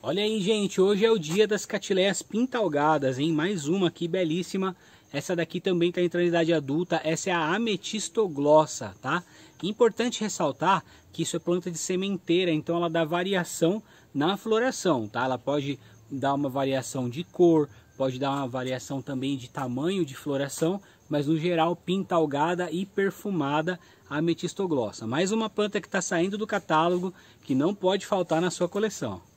Olha aí, gente, hoje é o dia das catileias pintalgadas, hein? Mais uma aqui, belíssima. Essa daqui também está entrando em idade adulta, essa é a ametistoglossa, tá? Importante ressaltar que isso é planta de sementeira, então ela dá variação na floração, tá? Ela pode dar uma variação de cor, pode dar uma variação também de tamanho de floração, mas no geral pintalgada e perfumada ametistoglossa. Mais uma planta que está saindo do catálogo que não pode faltar na sua coleção.